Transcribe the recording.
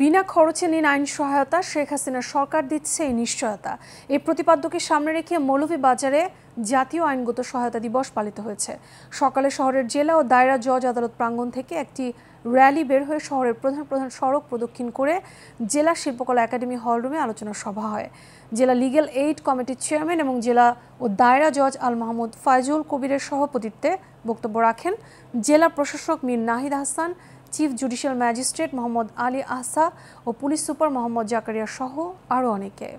বিনা খরচে নিন আইন সহায়তা শেখ হাসিনা সরকার দিচ্ছে এই নিশ্চয়তা এই প্রতিপাদ্যকে সামনে রেখে বাজারে জাতীয় আইনগত সহায়তা দিবস পালিত হয়েছে সকালে শহরের জেলা ও দায়রা জজ আদালত প্রাঙ্গণ থেকে একটি র্যালি বের হয়ে শহরের প্রধান প্রধান সড়ক প্রদক্ষিণ করে জেলা শিল্পকলা একাডেমি হলরুমে আলোচনা সভা হয় জেলা লিগেল এইড কমিটির চেয়ারম্যান এবং জেলা ও দায়রা জজ আল মাহমুদ ফাইজুল কবিরের সভাপতিত্বে বক্তব্য রাখেন জেলা প্রশাসক Mir Nahid Hasan chief judicial magistrate Mohammad Ali Ahsa ও পুলিশ সুপার মোহাম্মদ জাকারিয়া সহ আরও অনেকে